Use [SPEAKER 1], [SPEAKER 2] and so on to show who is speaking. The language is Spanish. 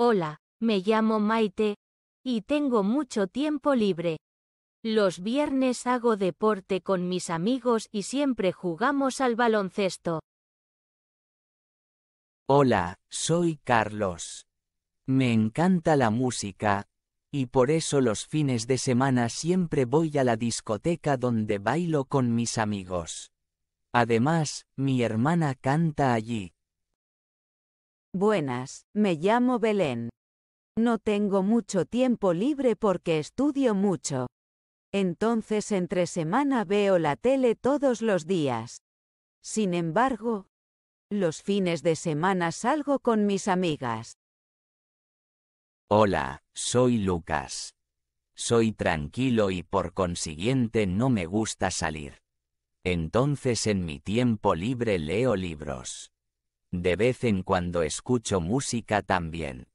[SPEAKER 1] Hola, me llamo Maite, y tengo mucho tiempo libre. Los viernes hago deporte con mis amigos y siempre jugamos al baloncesto.
[SPEAKER 2] Hola, soy Carlos. Me encanta la música, y por eso los fines de semana siempre voy a la discoteca donde bailo con mis amigos. Además, mi hermana canta allí.
[SPEAKER 3] Buenas, me llamo Belén. No tengo mucho tiempo libre porque estudio mucho. Entonces entre semana veo la tele todos los días. Sin embargo, los fines de semana salgo con mis amigas.
[SPEAKER 2] Hola, soy Lucas. Soy tranquilo y por consiguiente no me gusta salir. Entonces en mi tiempo libre leo libros. De vez en cuando escucho música también.